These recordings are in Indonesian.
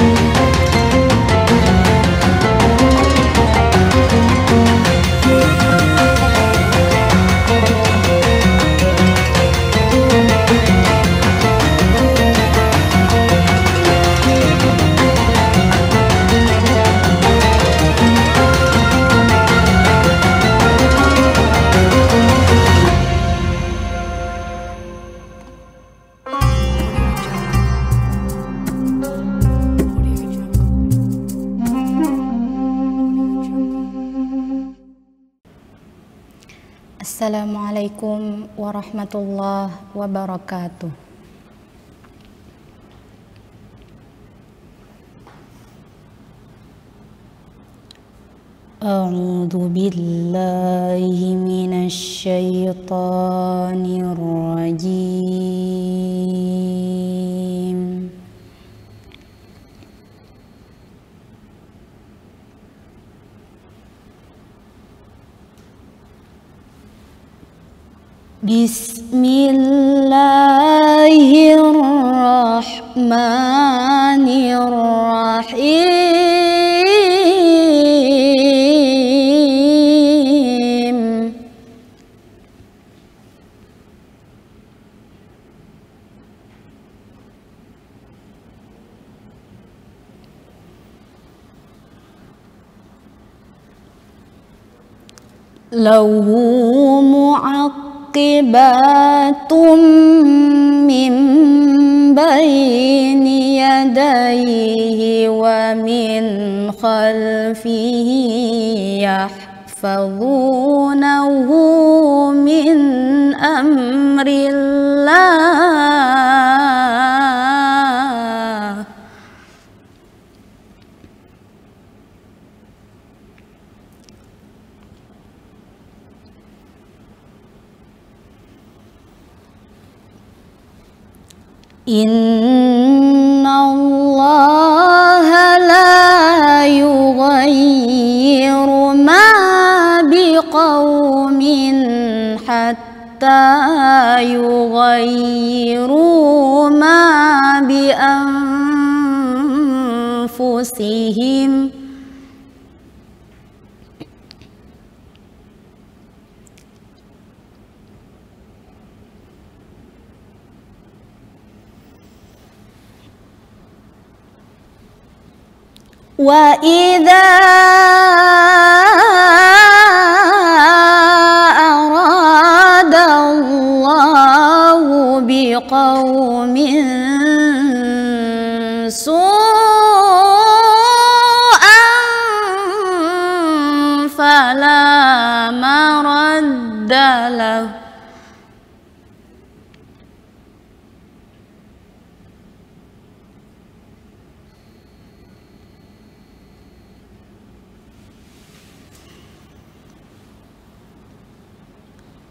Thank you. Assalamualaikum warahmatullahi wabarakatuh. أعوذ بالله من الشيطان rajim. بسم الله الرحمن الرحيم له معقب موقبات من بين يديه ومن خلفه يحفظونه من أمر الله إن الله لا يغير ما بقوم حتى يغيروا ما بأنفسهم وإذا أراد الله بقوم سوءا فلا مرد له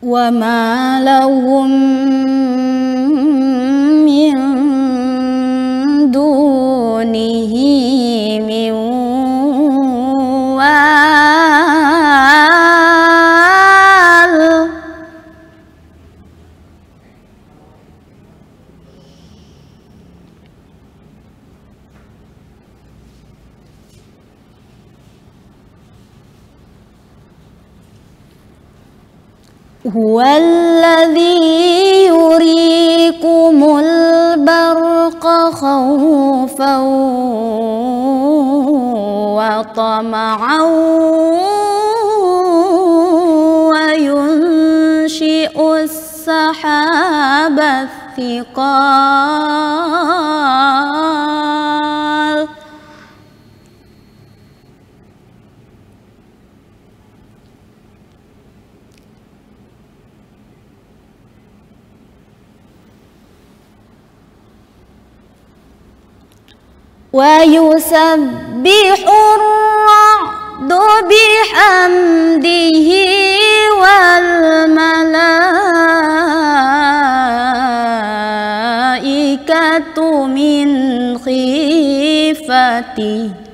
وما لهم من دونه من واحد والذي الذي يريكم البرق خوفا وطمعا وينشئ السحاب الثقال ويسبح الرعد بحمده والملائكة من خيفته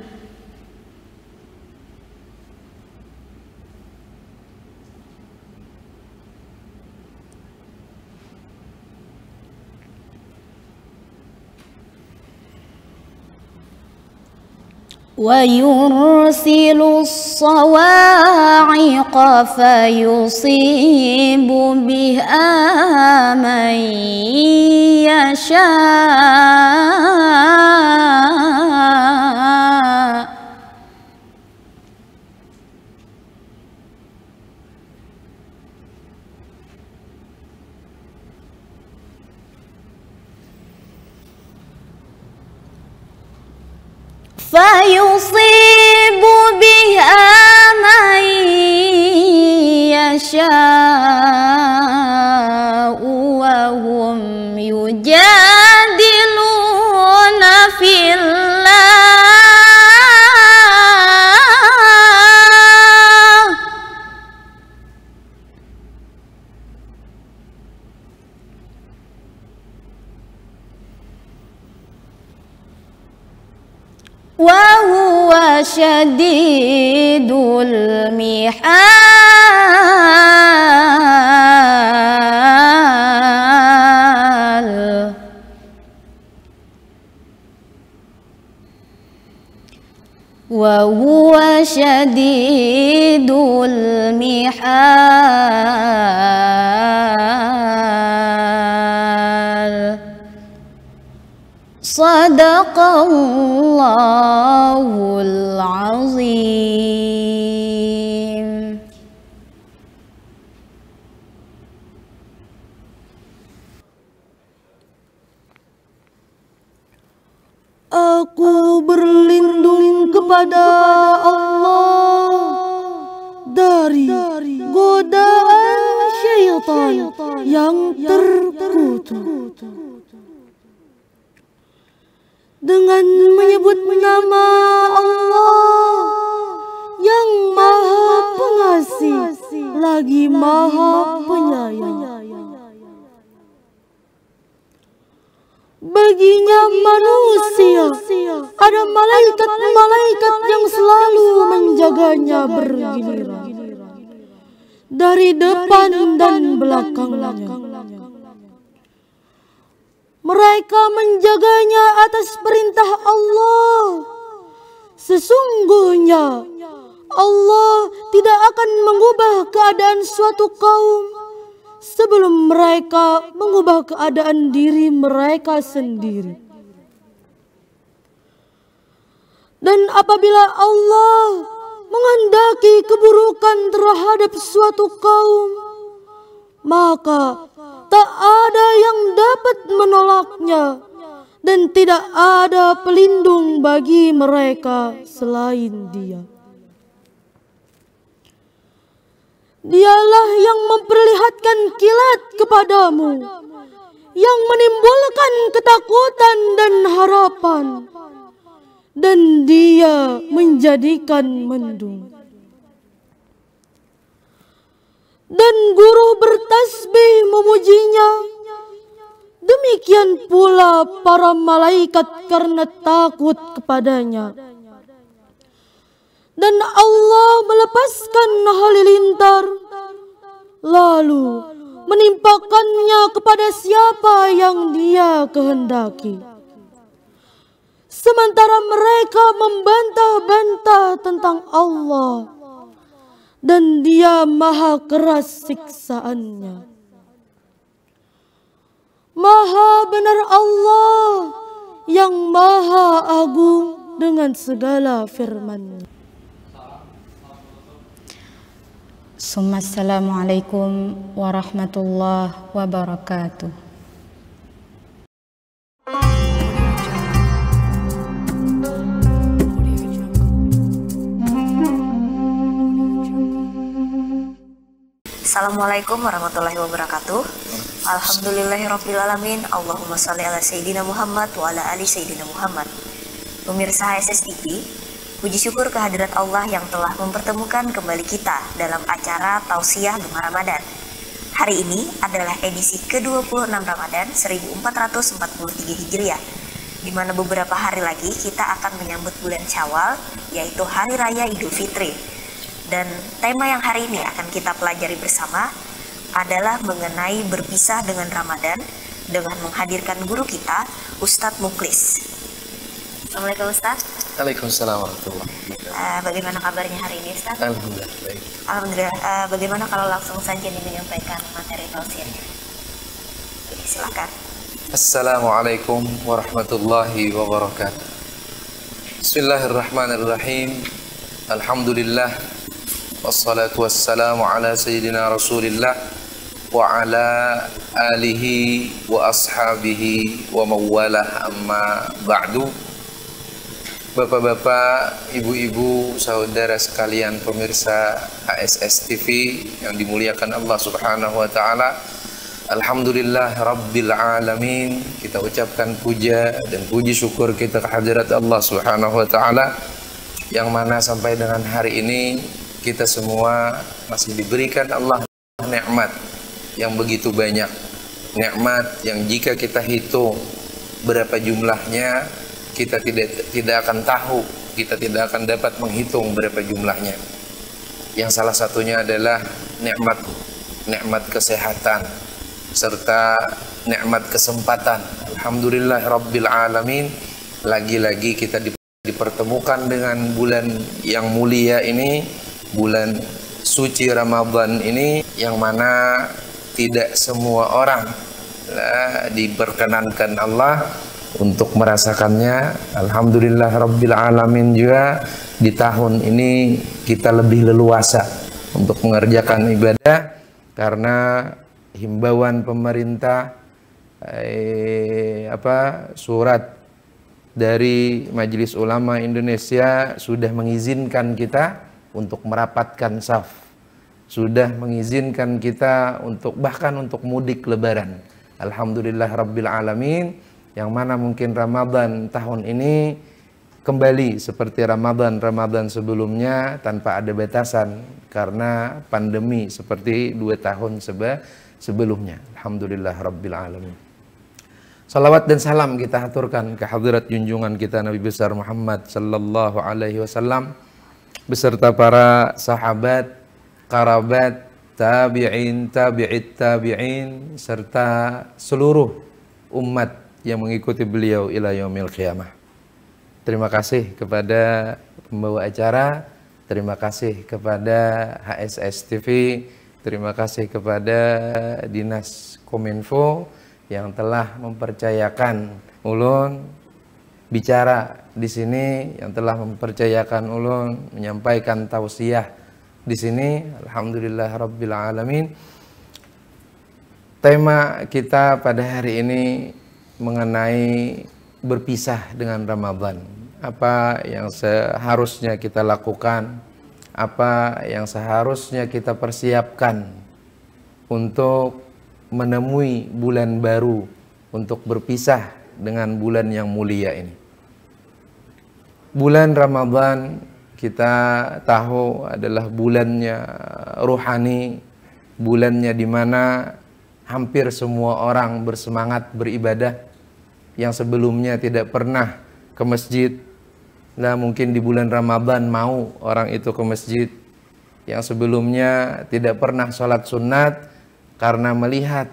ويرسل الصواعق فيصيب بها من يشاء فيصيب بها من يشاء شديد المحال Sadaqallahul Aku berlindung kepada Allah dari godaan syaitan yang terkutuk dengan menyebut nama Allah yang Maha Pengasih lagi Maha Penyayang. Baginya manusia ada malaikat-malaikat yang selalu menjaganya bergiliran dari depan dan belakangnya. Mereka menjaganya atas perintah Allah. Sesungguhnya Allah tidak akan mengubah keadaan suatu kaum sebelum mereka mengubah keadaan diri mereka sendiri. Dan apabila Allah menghendaki keburukan terhadap suatu kaum, maka tak ada yang dapat menolaknya dan tidak ada pelindung bagi mereka selain Dia. Dialah yang memperlihatkan kilat kepadamu, yang menimbulkan ketakutan dan harapan, dan Dia menjadikan mendung. dan guru bertasbih memujinya. Demikian pula para malaikat karena takut kepadanya. Dan Allah melepaskan Halilintar, lalu menimpakannya kepada siapa yang dia kehendaki. Sementara mereka membantah-bantah tentang Allah dan dia maha keras siksaannya. Maha benar Allah yang maha agung dengan segala firman-Nya. Assalamualaikum warahmatullahi wabarakatuh. Assalamualaikum warahmatullahi wabarakatuh. Alhamdulillahirobbilalamin. Allahumma salli ala Sayyidina Muhammad wa ala ali Sayyidina Muhammad. Pemirsa HSS puji syukur kehadirat Allah yang telah mempertemukan kembali kita dalam acara Tausiah Bunga Ramadan. Hari ini adalah edisi ke-26 Ramadan 1443 Hijriah, di mana beberapa hari lagi kita akan menyambut bulan Syawal, yaitu Hari Raya Idul Fitri dan tema yang hari ini akan kita pelajari bersama adalah mengenai berpisah dengan Ramadan dengan menghadirkan guru kita, Ustadz Muklis. Assalamualaikum Ustadz. Waalaikumsalam warahmatullahi uh, Bagaimana kabarnya hari ini Ustadz? Alhamdulillah baik. Alhamdulillah. Uh, bagaimana kalau langsung saja ini menyampaikan materi tausiahnya? Silakan. Assalamualaikum warahmatullahi wabarakatuh. Bismillahirrahmanirrahim. Alhamdulillah والصلاة والسلام على سيدنا رسول الله وعلى آله وأصحابه ومواله أما بعد Bapak-bapak, ibu-ibu, saudara sekalian pemirsa ASS TV yang dimuliakan Allah Subhanahu wa taala. Alhamdulillah rabbil alamin. Kita ucapkan puja dan puji syukur kita kehadirat Allah Subhanahu wa taala yang mana sampai dengan hari ini kita semua masih diberikan Allah nikmat yang begitu banyak. Nikmat yang jika kita hitung berapa jumlahnya, kita tidak tidak akan tahu, kita tidak akan dapat menghitung berapa jumlahnya. Yang salah satunya adalah nikmat nikmat kesehatan serta nikmat kesempatan. Alhamdulillah rabbil alamin. Lagi-lagi kita dipertemukan dengan bulan yang mulia ini bulan suci Ramadan ini yang mana tidak semua orang lah, diperkenankan Allah untuk merasakannya Alhamdulillah Rabbil Alamin juga di tahun ini kita lebih leluasa untuk mengerjakan ibadah karena himbauan pemerintah eh, apa surat dari Majelis Ulama Indonesia sudah mengizinkan kita untuk merapatkan saf. Sudah mengizinkan kita untuk bahkan untuk mudik lebaran. Alhamdulillah Rabbil Alamin. Yang mana mungkin Ramadan tahun ini kembali seperti Ramadan-Ramadan sebelumnya tanpa ada batasan karena pandemi seperti dua tahun sebe sebelumnya. Alhamdulillah Rabbil Alamin. Salawat dan salam kita haturkan ke hadirat junjungan kita Nabi besar Muhammad sallallahu alaihi wasallam beserta para sahabat, karabat, tabi'in, tabi'it tabi'in serta seluruh umat yang mengikuti beliau ila yaumil qiyamah. Terima kasih kepada pembawa acara, terima kasih kepada HSS TV, terima kasih kepada Dinas Kominfo yang telah mempercayakan ulun bicara di sini yang telah mempercayakan ulun menyampaikan tausiah di sini alhamdulillah rabbil alamin tema kita pada hari ini mengenai berpisah dengan Ramadan apa yang seharusnya kita lakukan apa yang seharusnya kita persiapkan untuk menemui bulan baru untuk berpisah dengan bulan yang mulia ini bulan Ramadhan kita tahu adalah bulannya ruhani, bulannya di mana hampir semua orang bersemangat beribadah yang sebelumnya tidak pernah ke masjid. Nah, mungkin di bulan Ramadhan mau orang itu ke masjid yang sebelumnya tidak pernah sholat sunat karena melihat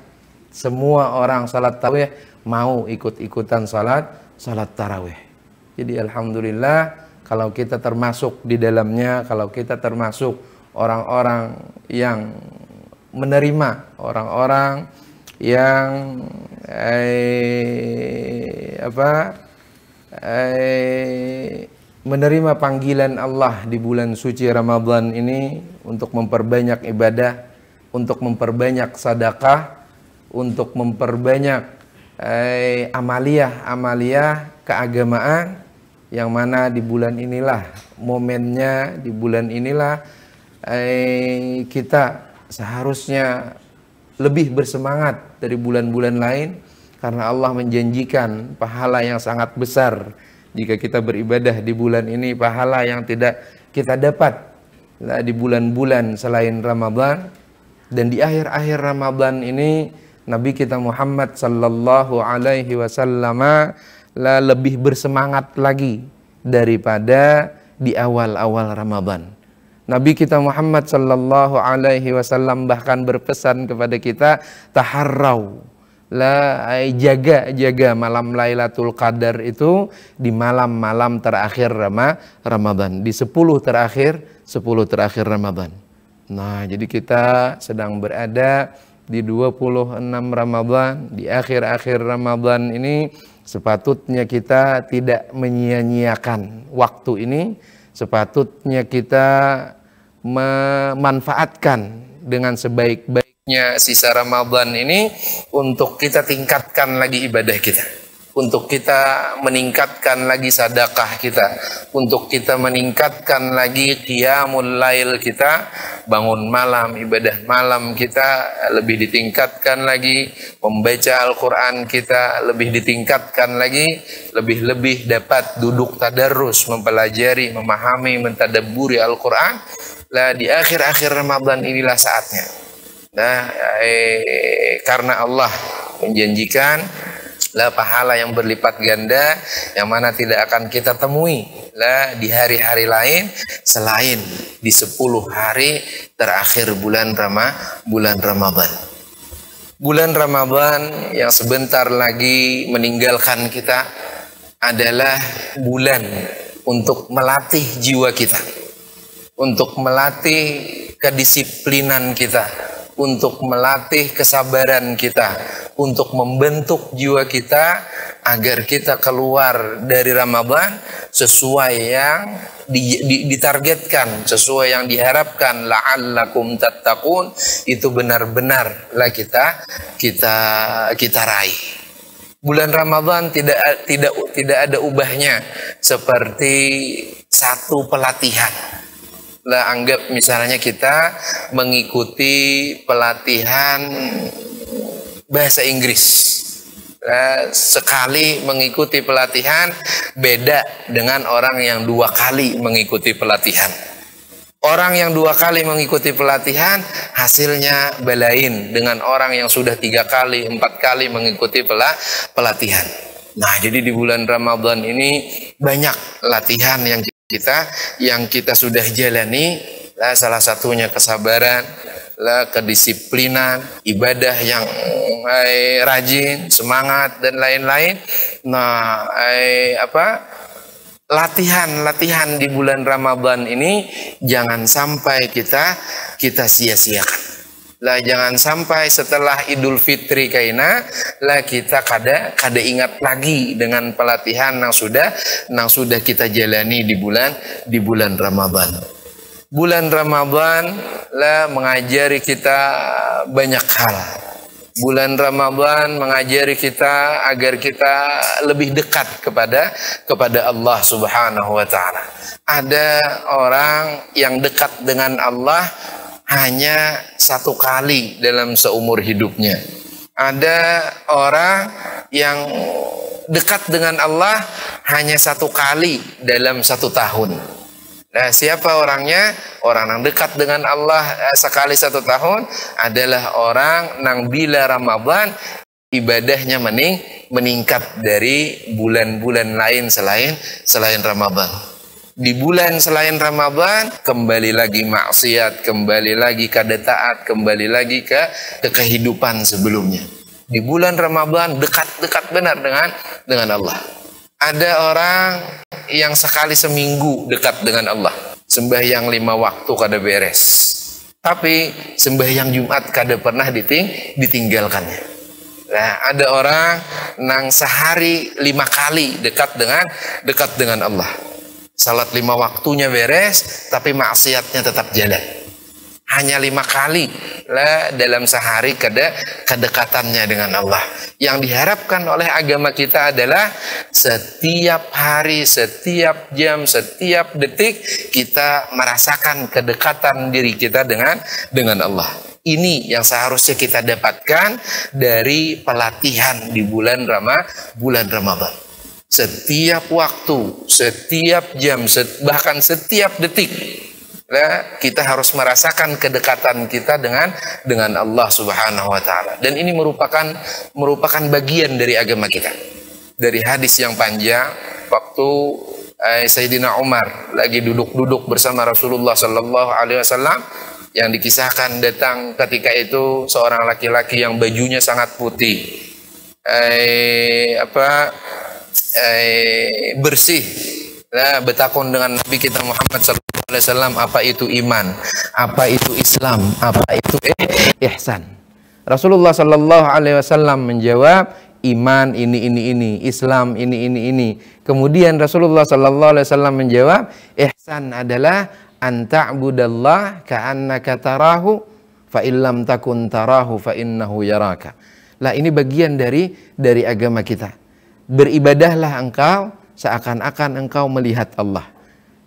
semua orang sholat tarawih mau ikut-ikutan sholat, sholat tarawih. Jadi alhamdulillah kalau kita termasuk di dalamnya, kalau kita termasuk orang-orang yang menerima orang-orang yang eh, apa eh, menerima panggilan Allah di bulan suci Ramadan ini untuk memperbanyak ibadah, untuk memperbanyak sadakah untuk memperbanyak eh, amalia amalia keagamaan yang mana di bulan inilah momennya di bulan inilah eh, kita seharusnya lebih bersemangat dari bulan-bulan lain karena Allah menjanjikan pahala yang sangat besar jika kita beribadah di bulan ini pahala yang tidak kita dapat di bulan-bulan selain Ramadan dan di akhir-akhir Ramadan ini Nabi kita Muhammad sallallahu alaihi wasallam lah lebih bersemangat lagi daripada di awal-awal Ramadan. Nabi kita Muhammad sallallahu alaihi wasallam bahkan berpesan kepada kita taharrau lah eh, jaga jaga malam Lailatul Qadar itu di malam-malam terakhir Ramadan di sepuluh terakhir 10 terakhir Ramadan. Nah, jadi kita sedang berada di 26 Ramadan, di akhir-akhir Ramadan ini sepatutnya kita tidak menyia-nyiakan waktu ini, sepatutnya kita memanfaatkan dengan sebaik-baiknya sisa Ramadan ini untuk kita tingkatkan lagi ibadah kita untuk kita meningkatkan lagi sadakah kita, untuk kita meningkatkan lagi qiyamul lail kita, bangun malam, ibadah malam kita lebih ditingkatkan lagi, membaca Al-Qur'an kita lebih ditingkatkan lagi, lebih-lebih dapat duduk tadarus, mempelajari, memahami, mentadaburi Al-Qur'an. Lah di akhir-akhir Ramadan inilah saatnya. Nah, eh, karena Allah menjanjikan lah pahala yang berlipat ganda yang mana tidak akan kita temui lah di hari-hari lain selain di 10 hari terakhir bulan Rama, bulan Ramadan. Bulan Ramadan yang sebentar lagi meninggalkan kita adalah bulan untuk melatih jiwa kita, untuk melatih kedisiplinan kita, untuk melatih kesabaran kita, untuk membentuk jiwa kita agar kita keluar dari Ramadan sesuai yang di, di, ditargetkan, sesuai yang diharapkan la'allakum tattaqun itu benar-benar lah kita kita kita raih. Bulan Ramadan tidak tidak tidak ada ubahnya seperti satu pelatihan lah anggap misalnya kita mengikuti pelatihan bahasa Inggris. Nah, sekali mengikuti pelatihan beda dengan orang yang dua kali mengikuti pelatihan. Orang yang dua kali mengikuti pelatihan hasilnya belain dengan orang yang sudah tiga kali, empat kali mengikuti pelatihan. Nah, jadi di bulan Ramadan ini banyak latihan yang kita yang kita sudah jalani. Nah, salah satunya kesabaran, lah kedisiplinan, ibadah yang ay, rajin, semangat dan lain-lain. Nah, eh, apa latihan-latihan di bulan Ramadan ini jangan sampai kita kita sia-siakan. Lah jangan sampai setelah Idul Fitri kaina lah kita kada kada ingat lagi dengan pelatihan yang sudah yang sudah kita jalani di bulan di bulan Ramadan. Bulan Ramadhan lah mengajari kita banyak hal. Bulan Ramadhan mengajari kita agar kita lebih dekat kepada kepada Allah Subhanahu wa taala. Ada orang yang dekat dengan Allah hanya satu kali dalam seumur hidupnya. Ada orang yang dekat dengan Allah hanya satu kali dalam satu tahun Nah, siapa orangnya? Orang yang dekat dengan Allah eh, sekali satu tahun adalah orang yang bila Ramadan ibadahnya mening meningkat dari bulan-bulan lain selain selain Ramadan. Di bulan selain Ramadan kembali lagi maksiat, kembali lagi ke taat, kembali lagi ke ke kehidupan sebelumnya. Di bulan Ramadan dekat-dekat benar dengan dengan Allah. Ada orang yang sekali seminggu dekat dengan Allah. Sembahyang lima waktu kada beres. Tapi sembahyang Jumat kada pernah diting ditinggalkannya. Nah, ada orang nang sehari lima kali dekat dengan dekat dengan Allah. Salat lima waktunya beres, tapi maksiatnya tetap jalan hanya lima kali lah dalam sehari kede kedekatannya dengan Allah. Yang diharapkan oleh agama kita adalah setiap hari, setiap jam, setiap detik kita merasakan kedekatan diri kita dengan dengan Allah. Ini yang seharusnya kita dapatkan dari pelatihan di bulan Rama, bulan Ramadan. Setiap waktu, setiap jam, bahkan setiap detik ya, kita harus merasakan kedekatan kita dengan dengan Allah Subhanahu wa taala. Dan ini merupakan merupakan bagian dari agama kita. Dari hadis yang panjang waktu eh, Sayyidina Umar lagi duduk-duduk bersama Rasulullah sallallahu alaihi wasallam yang dikisahkan datang ketika itu seorang laki-laki yang bajunya sangat putih. Eh, apa eh, bersih Nah, betakun dengan Nabi kita Muhammad sallallahu Wasallam apa itu iman, apa itu Islam, apa itu eh, ihsan. Rasulullah Shallallahu Alaihi Wasallam menjawab iman ini ini ini, Islam ini ini ini. Kemudian Rasulullah Shallallahu Alaihi Wasallam menjawab ihsan adalah anta'budallah ka'annaka tarahu fa illam takun tarahu fa innahu yaraka. Lah ini bagian dari dari agama kita. Beribadahlah engkau seakan-akan engkau melihat Allah.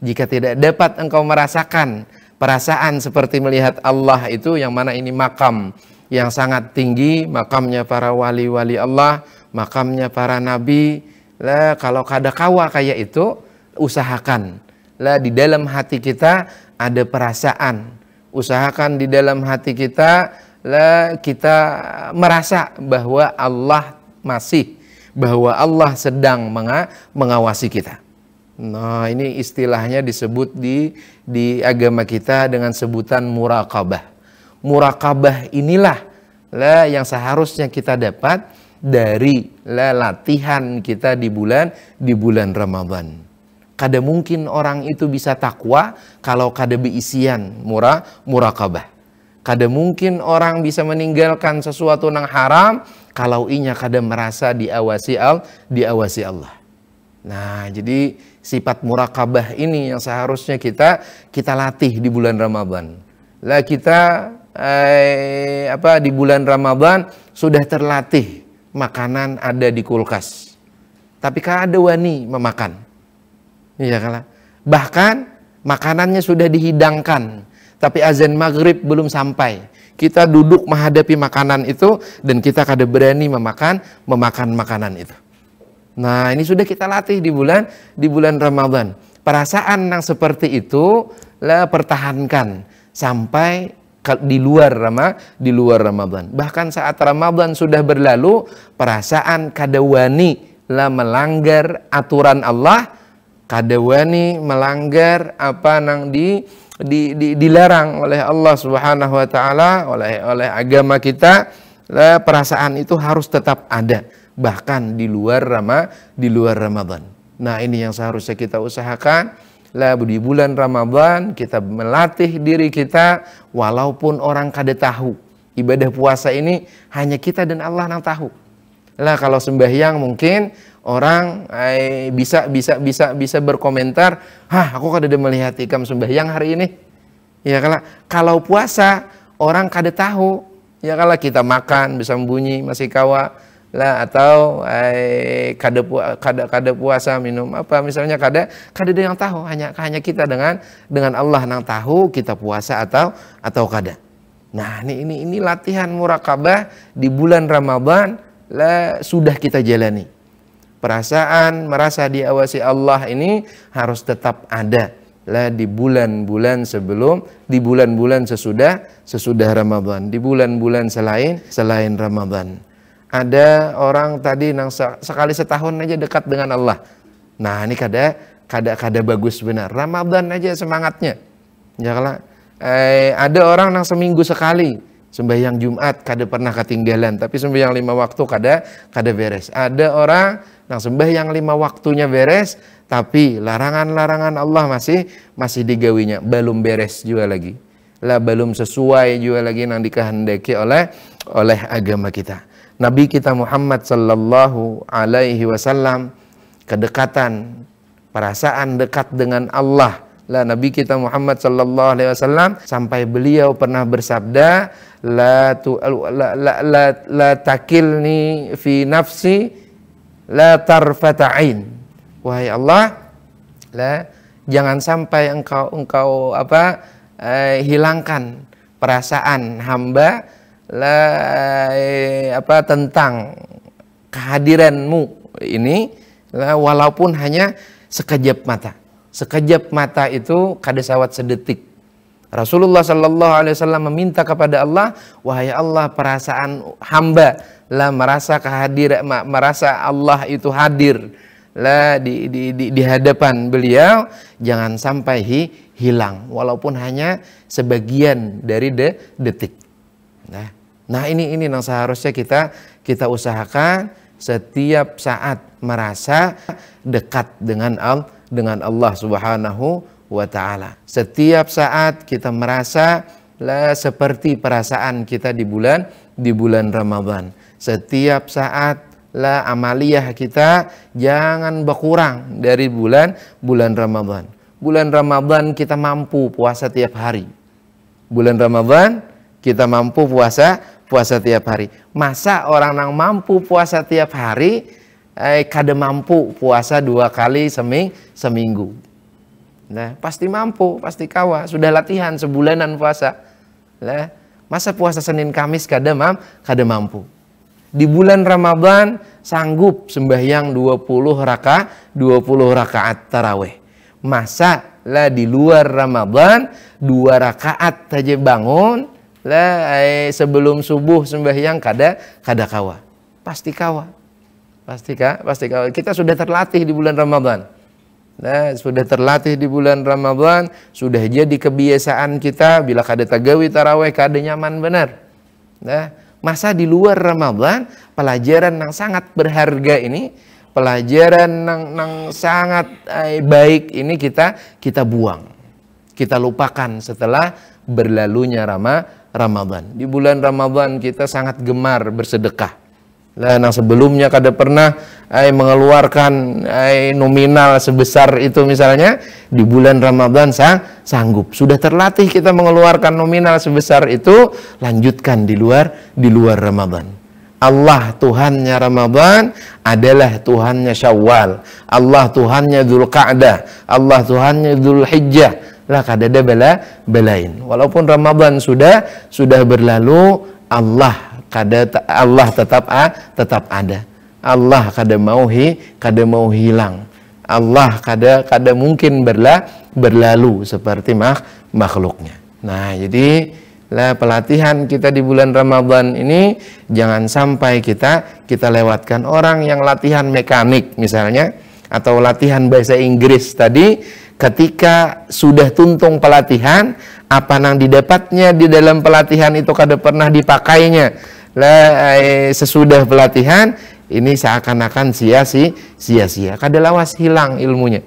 Jika tidak dapat engkau merasakan perasaan seperti melihat Allah itu yang mana ini makam yang sangat tinggi, makamnya para wali-wali Allah, makamnya para nabi. Lah kalau kada kawa kayak itu usahakan. Lah di dalam hati kita ada perasaan. Usahakan di dalam hati kita lah kita merasa bahwa Allah masih bahwa Allah sedang mengawasi kita. Nah, ini istilahnya disebut di di agama kita dengan sebutan murakabah. Murakabah inilah lah yang seharusnya kita dapat dari lah, latihan kita di bulan di bulan Ramadan. Kada mungkin orang itu bisa takwa kalau kada beisian murah murakabah. Kada mungkin orang bisa meninggalkan sesuatu yang haram kalau inya kada merasa diawasi al diawasi Allah. Nah, jadi sifat murakabah ini yang seharusnya kita kita latih di bulan Ramadan. Lah kita eh, apa di bulan Ramadan sudah terlatih makanan ada di kulkas. Tapi kan ada wani memakan. Iya kan? Bahkan makanannya sudah dihidangkan, tapi azan maghrib belum sampai. Kita duduk menghadapi makanan itu dan kita kada berani memakan memakan makanan itu. Nah, ini sudah kita latih di bulan di bulan Ramadan. Perasaan yang seperti itu lah pertahankan sampai di luar Ramah, di luar Ramadan. Bahkan saat Ramadan sudah berlalu, perasaan kadawani lah melanggar aturan Allah, kadawani melanggar apa nang di, di, di dilarang oleh Allah Subhanahu wa taala, oleh oleh agama kita, lah perasaan itu harus tetap ada bahkan di luar Rama, di luar Ramadan. Nah, ini yang seharusnya kita usahakan. lah di bulan Ramadan kita melatih diri kita walaupun orang kada tahu. Ibadah puasa ini hanya kita dan Allah yang tahu. Lah kalau sembahyang mungkin orang ay, bisa bisa bisa bisa berkomentar, "Hah, aku kada ada melihat ikam sembahyang hari ini." Ya kalau kalau puasa orang kada tahu. Ya kalau kita makan bisa membunyi masih kawa, lah atau eh, kada, puasa, kada kada puasa minum apa misalnya kada kada yang tahu hanya hanya kita dengan dengan Allah yang tahu kita puasa atau atau kada nah ini ini ini latihan murakabah di bulan Ramadan lah sudah kita jalani perasaan merasa diawasi Allah ini harus tetap ada lah di bulan-bulan sebelum, di bulan-bulan sesudah, sesudah Ramadan, di bulan-bulan selain selain Ramadan ada orang tadi nang sekali setahun aja dekat dengan Allah. Nah ini kada kada kada bagus benar. Ramadan aja semangatnya. Janganlah ya eh, ada orang nang seminggu sekali sembahyang Jumat kada pernah ketinggalan, tapi sembahyang lima waktu kada kada beres. Ada orang nang sembahyang lima waktunya beres, tapi larangan-larangan Allah masih masih digawinya, belum beres juga lagi. Lah belum sesuai juga lagi nang dikehendaki oleh oleh agama kita. Nabi kita Muhammad sallallahu alaihi wasallam kedekatan perasaan dekat dengan Allah lah Nabi kita Muhammad sallallahu alaihi wasallam sampai beliau pernah bersabda la tu la la, la, la takilni fi nafsi la tarfata'in wahai Allah la jangan sampai engkau engkau apa eh, hilangkan perasaan hamba la apa tentang kehadiranmu ini la, walaupun hanya sekejap mata. Sekejap mata itu kadesawat sedetik. Rasulullah Shallallahu Alaihi Wasallam meminta kepada Allah, wahai Allah perasaan hamba lah merasa kehadir, merasa Allah itu hadir lah di, di, di, di hadapan beliau, jangan sampai hi, hilang, walaupun hanya sebagian dari de, detik. Nah, nah ini ini yang seharusnya kita kita usahakan setiap saat merasa dekat dengan Allah dengan Allah Subhanahu wa taala. Setiap saat kita merasa lah seperti perasaan kita di bulan di bulan Ramadan. Setiap saat lah amaliah kita jangan berkurang dari bulan bulan Ramadan. Bulan Ramadan kita mampu puasa tiap hari. Bulan Ramadan kita mampu puasa, puasa tiap hari. Masa orang yang mampu puasa tiap hari, eh, kada mampu puasa dua kali seming, seminggu. Nah, pasti mampu, pasti kawa. Sudah latihan sebulanan puasa. Nah, masa puasa Senin Kamis kada mam, kada mampu. Di bulan Ramadan sanggup sembahyang 20 raka, 20 rakaat taraweh. Masa lah di luar Ramadan dua rakaat saja bangun lah sebelum subuh sembahyang kada kada kawa pasti kawa pasti kah pasti kawa kita sudah terlatih di bulan Ramadan Nah, sudah terlatih di bulan Ramadan, sudah jadi kebiasaan kita bila kada tagawi taraweh kada nyaman benar. Nah, masa di luar Ramadan, pelajaran yang sangat berharga ini, pelajaran yang, yang sangat baik ini kita kita buang. Kita lupakan setelah berlalunya Ramadan Ramadan. Di bulan Ramadan kita sangat gemar bersedekah. Nah, Nah sebelumnya kada pernah ay, mengeluarkan ay, nominal sebesar itu misalnya di bulan Ramadan sang sanggup sudah terlatih kita mengeluarkan nominal sebesar itu lanjutkan di luar di luar Ramadan Allah Tuhannya Ramadan adalah Tuhannya Syawal Allah Tuhannya Dzulqa'dah Allah Tuhannya Dzulhijjah kadada bela belain. Walaupun Ramadan sudah sudah berlalu, Allah kada Allah tetap a, tetap ada. Allah kada mau hi, kada mau hilang. Allah kada kada mungkin berla, berlalu seperti mak, makhluknya. Nah, jadi lah pelatihan kita di bulan Ramadan ini jangan sampai kita kita lewatkan orang yang latihan mekanik misalnya atau latihan bahasa Inggris tadi ketika sudah tuntung pelatihan apa yang didapatnya di dalam pelatihan itu kada pernah dipakainya lah eh, sesudah pelatihan ini seakan-akan sia-sia sia-sia kada lawas hilang ilmunya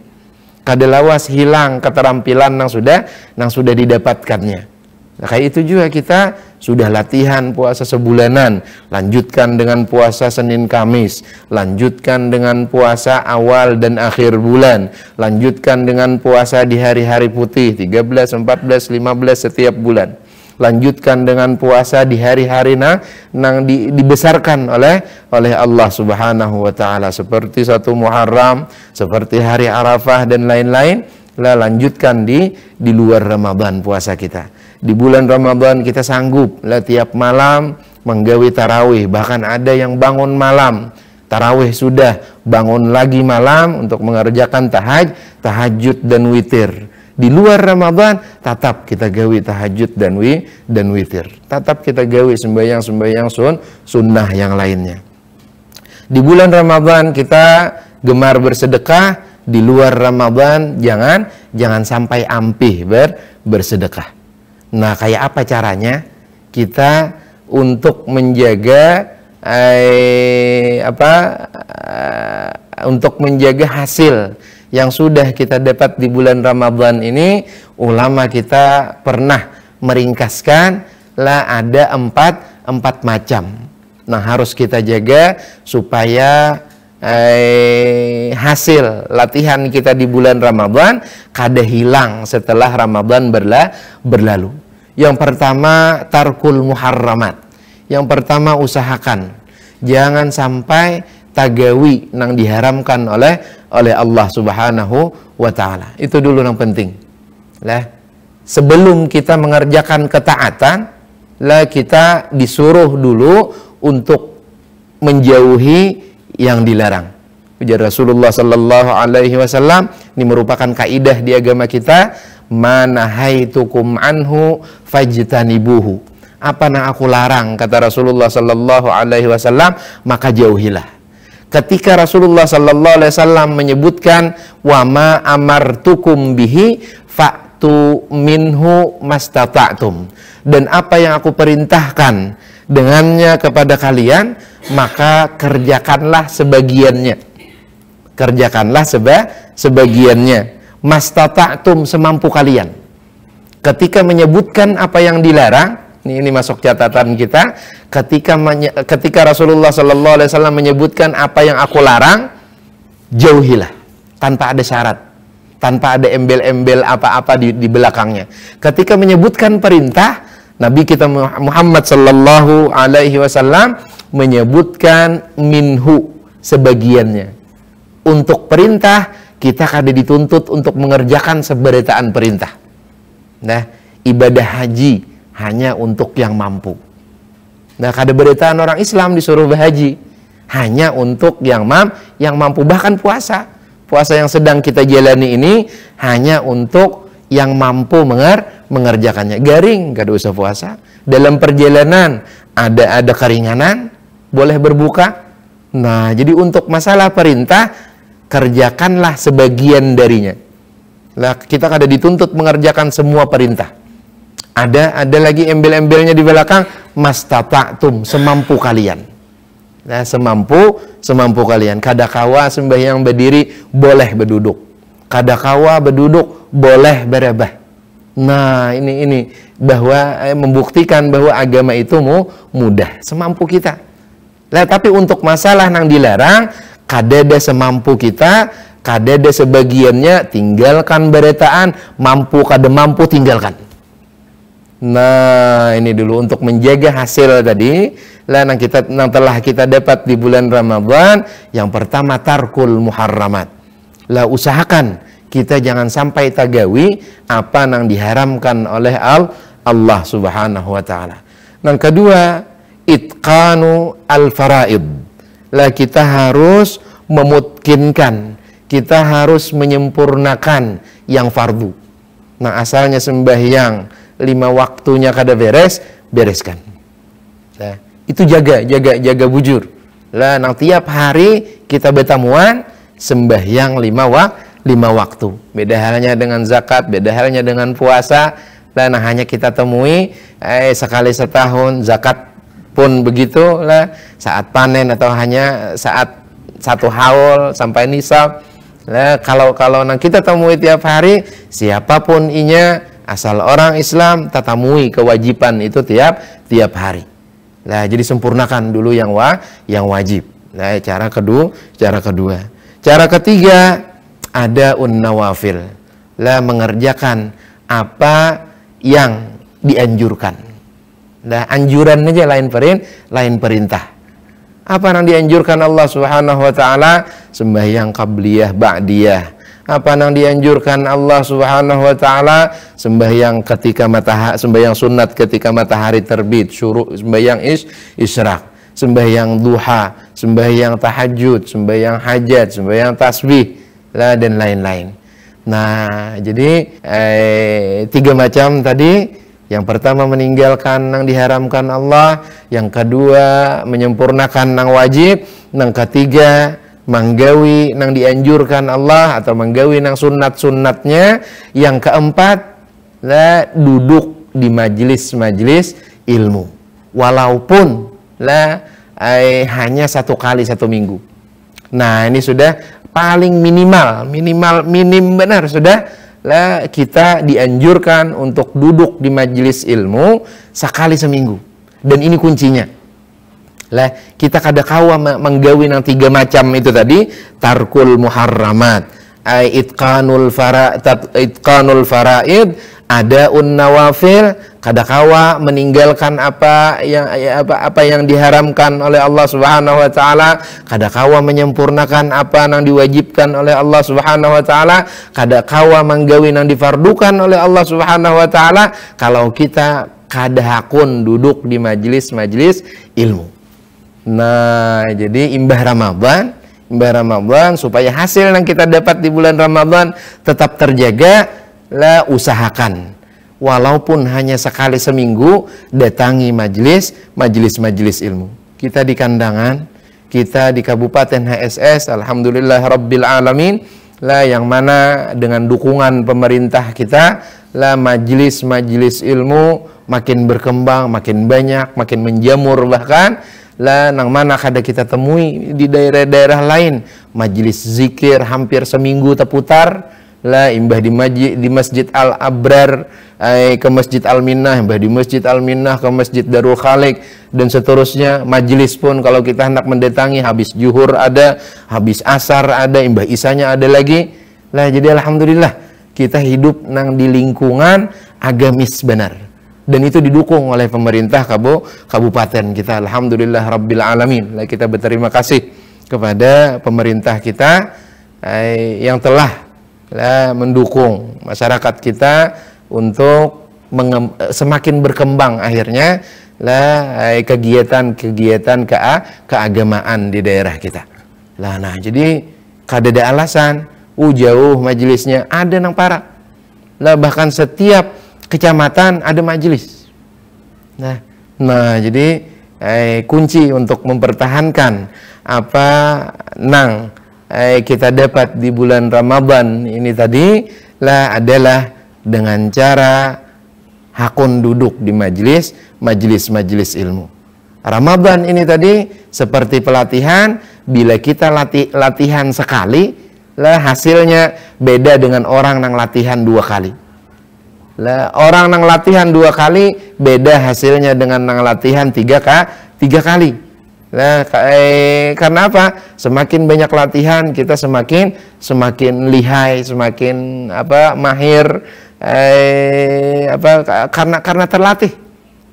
kada lawas hilang keterampilan yang sudah yang sudah didapatkannya Nah, kayak itu juga kita sudah latihan puasa sebulanan, lanjutkan dengan puasa Senin Kamis, lanjutkan dengan puasa awal dan akhir bulan, lanjutkan dengan puasa di hari-hari putih 13, 14, 15 setiap bulan. Lanjutkan dengan puasa di hari-hari nah, nang di, dibesarkan oleh oleh Allah Subhanahu wa taala seperti satu Muharram, seperti hari Arafah dan lain-lain. Lah lanjutkan di di luar Ramadan puasa kita. Di bulan Ramadan kita sanggup lah tiap malam menggawe tarawih. Bahkan ada yang bangun malam. Tarawih sudah, bangun lagi malam untuk mengerjakan tahaj, tahajud dan witir. Di luar Ramadan, tetap kita gawe tahajud dan wi dan witir. Tetap kita gawe sembahyang-sembahyang sun, sunnah yang lainnya. Di bulan Ramadan kita gemar bersedekah, di luar Ramadan jangan jangan sampai ampih ber bersedekah. Nah, kayak apa caranya kita untuk menjaga eh, apa eh, untuk menjaga hasil yang sudah kita dapat di bulan Ramadhan ini ulama kita pernah meringkaskan lah ada empat empat macam. Nah harus kita jaga supaya eh, hasil latihan kita di bulan Ramadan kada hilang setelah Ramadan berla, berlalu. Yang pertama tarkul muharramat. Yang pertama usahakan jangan sampai tagawi nang diharamkan oleh oleh Allah Subhanahu wa taala. Itu dulu yang penting. Lah sebelum kita mengerjakan ketaatan, lah kita disuruh dulu untuk menjauhi yang dilarang. Ujar Rasulullah sallallahu alaihi wasallam, ini merupakan kaidah di agama kita, manahaitukum anhu fajitanibuhu. Apa yang aku larang kata Rasulullah sallallahu alaihi wasallam, maka jauhilah ketika Rasulullah Sallallahu Alaihi Wasallam menyebutkan wama amartukum bihi faktu minhu mastata'tum dan apa yang aku perintahkan dengannya kepada kalian maka kerjakanlah sebagiannya. Kerjakanlah seba sebagiannya. Mastata'tum semampu kalian. Ketika menyebutkan apa yang dilarang, ini, ini masuk catatan kita. Ketika ketika Rasulullah Sallallahu Alaihi Wasallam menyebutkan apa yang aku larang, jauhilah tanpa ada syarat, tanpa ada embel-embel apa-apa di, di belakangnya. Ketika menyebutkan perintah, Nabi kita Muhammad Sallallahu Alaihi Wasallam menyebutkan minhu sebagiannya. Untuk perintah kita kada dituntut untuk mengerjakan seberitaan perintah. Nah, ibadah haji hanya untuk yang mampu. Nah, kada beritaan orang Islam disuruh berhaji hanya untuk yang mam yang mampu bahkan puasa. Puasa yang sedang kita jalani ini hanya untuk yang mampu menger mengerjakannya. Garing kada usah puasa. Dalam perjalanan ada ada keringanan, boleh berbuka. Nah, jadi untuk masalah perintah, kerjakanlah sebagian darinya. Nah, kita kada kan dituntut mengerjakan semua perintah. Ada ada lagi embel-embelnya di belakang, Mas tum, semampu kalian. Nah, semampu, semampu kalian. Kada Kadakawa sembahyang berdiri, boleh berduduk. Kada kawa berduduk, boleh berabah. Nah, ini ini bahwa eh, membuktikan bahwa agama itu mudah semampu kita. Lah tapi untuk masalah yang dilarang, kadada semampu kita, kadada sebagiannya tinggalkan beretaan, mampu kada mampu tinggalkan. Nah, ini dulu untuk menjaga hasil tadi. Lah yang kita yang telah kita dapat di bulan Ramadan, yang pertama tarkul muharramat. Lah usahakan kita jangan sampai tagawi apa yang diharamkan oleh Allah Subhanahu wa taala. Nang kedua, itqanu al-faraid. Lah kita harus memutkinkan, kita harus menyempurnakan yang fardu. Nah asalnya sembahyang lima waktunya kada beres, bereskan. Nah, itu jaga, jaga, jaga bujur. Lah nang tiap hari kita betamuan sembahyang lima waktu lima waktu. Beda halnya dengan zakat, beda halnya dengan puasa. Lah nah, hanya kita temui eh, sekali setahun zakat pun begitu lah saat panen atau hanya saat satu haul sampai nisab lah kalau kalau nang kita temui tiap hari siapapun inya asal orang Islam tatamui kewajiban itu tiap tiap hari lah jadi sempurnakan dulu yang wa yang wajib lah cara kedua cara kedua cara ketiga ada unnawafil lah mengerjakan apa yang dianjurkan Nah, anjuran aja lain perin, lain perintah. Apa yang dianjurkan Allah Subhanahu wa taala? Sembahyang qabliyah, ba'diyah apa yang dianjurkan Allah Subhanahu wa taala sembahyang ketika matahari sembahyang sunat ketika matahari terbit syuruk sembahyang is israk sembahyang duha sembahyang tahajud sembahyang hajat sembahyang tasbih lah dan lain-lain nah jadi eh, tiga macam tadi yang pertama meninggalkan yang diharamkan Allah, yang kedua menyempurnakan yang wajib, yang ketiga menggawi yang dianjurkan Allah atau menggawi yang sunat-sunatnya, yang keempat la duduk di majelis-majelis ilmu. Walaupun la eh, hanya satu kali satu minggu. Nah, ini sudah paling minimal, minimal minim benar sudah lah kita dianjurkan untuk duduk di majelis ilmu sekali seminggu. Dan ini kuncinya. Lah kita kada kawa menggawin yang tiga macam itu tadi tarkul muharramat, itqanul fara itqanul faraid ada unnawafil kawa meninggalkan apa yang ya, apa apa yang diharamkan oleh Allah Subhanahu wa taala Kada kawa menyempurnakan apa yang diwajibkan oleh Allah Subhanahu wa taala Kada kawa menggawi yang difardukan oleh Allah Subhanahu wa taala kalau kita kada hakun duduk di majelis-majelis ilmu nah jadi imbah Ramadan imbah Ramadan supaya hasil yang kita dapat di bulan Ramadan tetap terjaga la usahakan walaupun hanya sekali seminggu datangi majelis majelis-majelis ilmu. Kita di kandangan, kita di Kabupaten HSS, alhamdulillah rabbil alamin lah yang mana dengan dukungan pemerintah kita lah majelis-majelis ilmu makin berkembang, makin banyak, makin menjamur bahkan lah nang mana kada kita temui di daerah-daerah lain majelis zikir hampir seminggu terputar lah imbah di masjid di masjid al abrar eh, ke masjid al minah imbah di masjid al minah ke masjid darul khalik dan seterusnya majelis pun kalau kita hendak mendatangi habis juhur ada habis asar ada imbah isanya ada lagi lah jadi alhamdulillah kita hidup nang di lingkungan agamis benar dan itu didukung oleh pemerintah kabu, kabupaten kita alhamdulillah rabbil alamin lah kita berterima kasih kepada pemerintah kita eh, yang telah lah mendukung masyarakat kita untuk semakin berkembang akhirnya lah eh, kegiatan-kegiatan ke keagamaan di daerah kita. Lah nah jadi kada ada alasan uh jauh majelisnya ada nang para Lah bahkan setiap kecamatan ada majelis. Nah nah jadi eh, kunci untuk mempertahankan apa nang eh, kita dapat di bulan Ramadan ini tadi lah adalah dengan cara hakun duduk di majelis majelis-majelis ilmu. Ramadan ini tadi seperti pelatihan bila kita lati latihan sekali lah hasilnya beda dengan orang yang latihan dua kali. Lah orang yang latihan dua kali beda hasilnya dengan yang latihan tiga, ka, tiga kali. Nah, karena apa? Semakin banyak latihan kita semakin semakin lihai, semakin apa mahir eh, apa karena karena terlatih.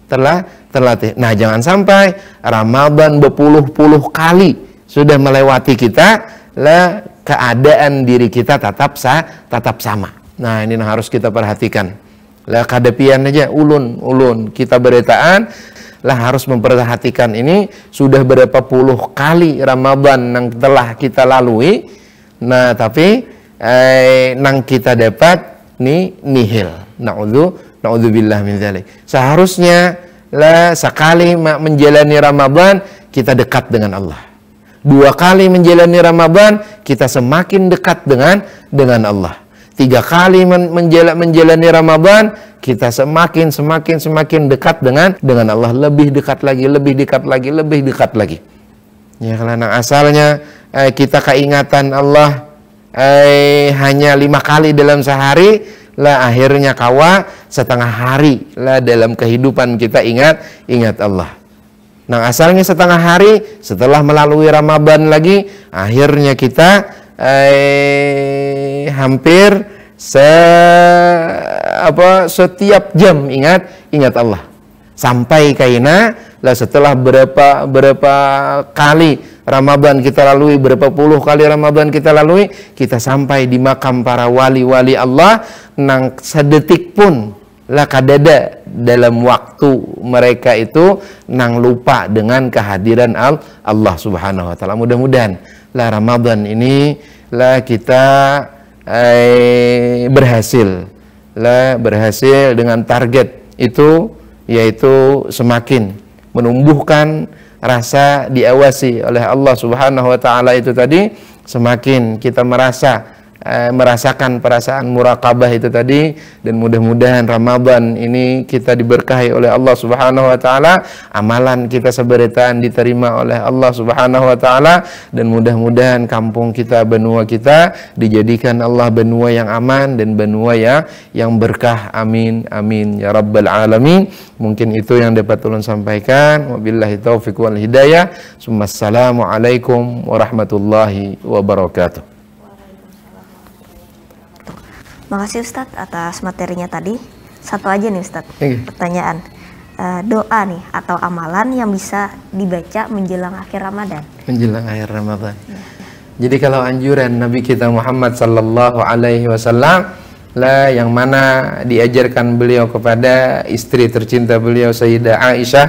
Telah terlatih. Nah, jangan sampai Ramadan berpuluh-puluh kali sudah melewati kita, lah keadaan diri kita tetap sah, tetap sama. Nah, ini harus kita perhatikan. Lah kadepian aja ulun ulun kita beritaan lah harus memperhatikan ini sudah berapa puluh kali Ramadan yang telah kita lalui nah tapi eh, nang kita dapat ni nihil naudzu naudzubillah min dzalik seharusnya lah sekali menjalani Ramadan kita dekat dengan Allah dua kali menjalani Ramadan kita semakin dekat dengan dengan Allah tiga kali men menjalani Ramadan, kita semakin semakin semakin dekat dengan dengan Allah, lebih dekat lagi, lebih dekat lagi, lebih dekat lagi. Ya karena asalnya eh, kita keingatan Allah eh, hanya lima kali dalam sehari, lah akhirnya kawa setengah hari lah dalam kehidupan kita ingat ingat Allah. Nah asalnya setengah hari setelah melalui Ramadan lagi akhirnya kita eh, hampir se apa setiap jam ingat ingat Allah sampai kaina lah setelah berapa berapa kali Ramadan kita lalui berapa puluh kali Ramadan kita lalui kita sampai di makam para wali-wali Allah nang sedetik pun lah kadada dalam waktu mereka itu nang lupa dengan kehadiran Allah Subhanahu wa taala mudah-mudahan lah Ramadan ini lah kita eh, berhasil lah berhasil dengan target itu yaitu semakin menumbuhkan rasa diawasi oleh Allah Subhanahu wa taala itu tadi semakin kita merasa eh, merasakan perasaan murakabah itu tadi dan mudah-mudahan Ramadan ini kita diberkahi oleh Allah Subhanahu wa taala, amalan kita seberitaan diterima oleh Allah Subhanahu wa taala dan mudah-mudahan kampung kita, benua kita dijadikan Allah benua yang aman dan benua yang yang berkah. Amin amin ya rabbal alamin. Mungkin itu yang dapat ulun sampaikan. Wabillahi taufik wal hidayah. Assalamualaikum warahmatullahi wabarakatuh. Makasih Ustadz atas materinya tadi. Satu aja nih Ustadz, okay. Iya. pertanyaan. Uh, doa nih atau amalan yang bisa dibaca menjelang akhir Ramadan. Menjelang akhir Ramadan. Ya. Jadi kalau anjuran Nabi kita Muhammad Sallallahu Alaihi Wasallam lah yang mana diajarkan beliau kepada istri tercinta beliau Sayyidah Aisyah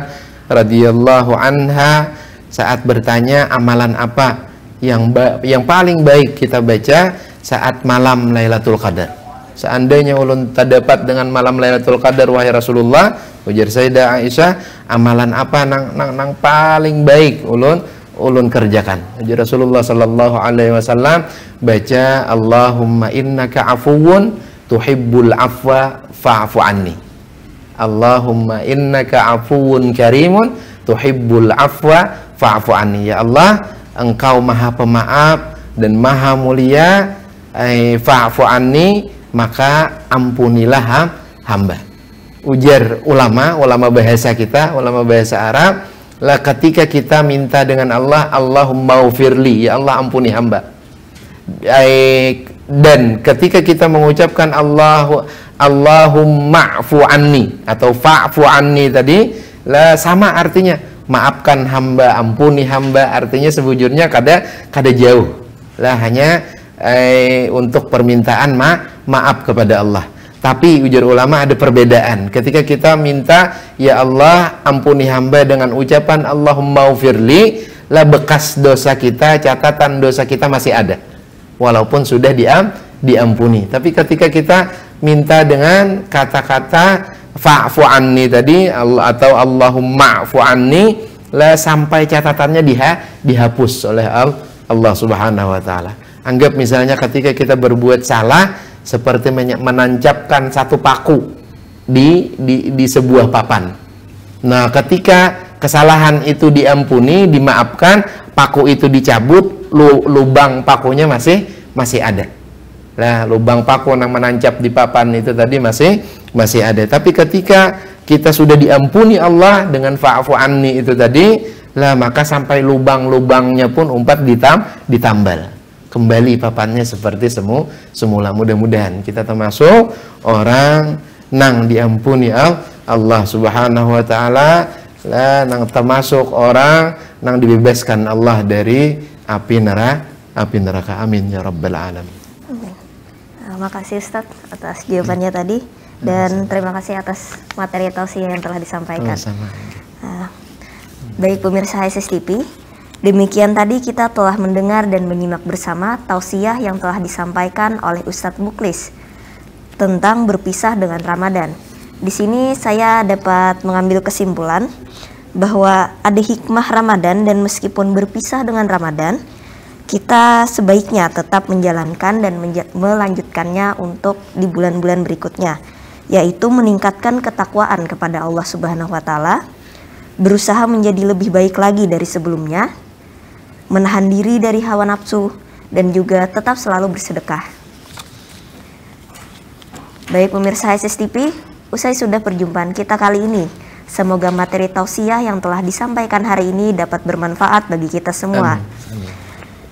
radhiyallahu anha saat bertanya amalan apa yang yang paling baik kita baca saat malam Lailatul Qadar seandainya ulun tak dapat dengan malam Lailatul Qadar wahai Rasulullah ujar Sayyidah Aisyah amalan apa nang nang, nang paling baik ulun ulun kerjakan ujar Rasulullah sallallahu alaihi wasallam baca Allahumma innaka afuwun tuhibbul afwa fa'fu anni Allahumma innaka afuwun karimun tuhibbul afwa fa'fu anni ya Allah engkau maha pemaaf dan maha mulia eh, fa'fu anni maka ampunilah hamba. Ujar ulama, ulama bahasa kita, ulama bahasa Arab, lah ketika kita minta dengan Allah, Allahumma ufirli, ya Allah ampuni hamba. Dan ketika kita mengucapkan Allah, Allahumma fu anni atau fa'fu anni tadi, lah sama artinya maafkan hamba, ampuni hamba. Artinya sebujurnya kada kada jauh. Lah hanya eh, untuk permintaan ma maaf kepada Allah. Tapi ujar ulama ada perbedaan. Ketika kita minta, ya Allah ampuni hamba dengan ucapan Allahumma ufirli, lah bekas dosa kita, catatan dosa kita masih ada. Walaupun sudah diam, diampuni. Tapi ketika kita minta dengan kata-kata fa'fu anni tadi atau Allahumma fu lah sampai catatannya diha, dihapus oleh Allah Subhanahu wa taala. Anggap misalnya ketika kita berbuat salah seperti menancapkan satu paku di di, di sebuah papan. Nah, ketika kesalahan itu diampuni, dimaafkan, paku itu dicabut, lu, lubang pakunya masih masih ada. Nah, lubang paku yang menancap di papan itu tadi masih masih ada. Tapi ketika kita sudah diampuni Allah dengan fa'fu anni itu tadi, lah maka sampai lubang-lubangnya pun umpat ditam ditambal kembali papannya seperti semu semula mudah-mudahan kita termasuk orang nang diampuni Allah Subhanahu wa taala nang termasuk orang nang dibebaskan Allah dari api neraka api neraka amin ya rabbal alamin Terima kasih Ustaz atas jawabannya hmm. tadi dan terima kasih atas materi tausiah yang telah disampaikan. Sama. Uh, ah. baik pemirsa SSTV, Demikian tadi kita telah mendengar dan menyimak bersama tausiah yang telah disampaikan oleh Ustadz Buklis tentang berpisah dengan Ramadan. Di sini saya dapat mengambil kesimpulan bahwa ada hikmah Ramadan dan meskipun berpisah dengan Ramadan, kita sebaiknya tetap menjalankan dan melanjutkannya untuk di bulan-bulan berikutnya, yaitu meningkatkan ketakwaan kepada Allah Subhanahu wa taala, berusaha menjadi lebih baik lagi dari sebelumnya menahan diri dari hawa nafsu, dan juga tetap selalu bersedekah. Baik pemirsa SSTP, usai sudah perjumpaan kita kali ini. Semoga materi tausiah yang telah disampaikan hari ini dapat bermanfaat bagi kita semua.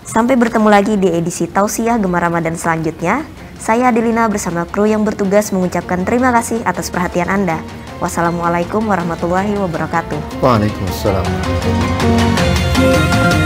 Sampai bertemu lagi di edisi tausiah Gemar Ramadan selanjutnya. Saya Adelina bersama kru yang bertugas mengucapkan terima kasih atas perhatian Anda. Wassalamualaikum warahmatullahi wabarakatuh. Waalaikumsalam.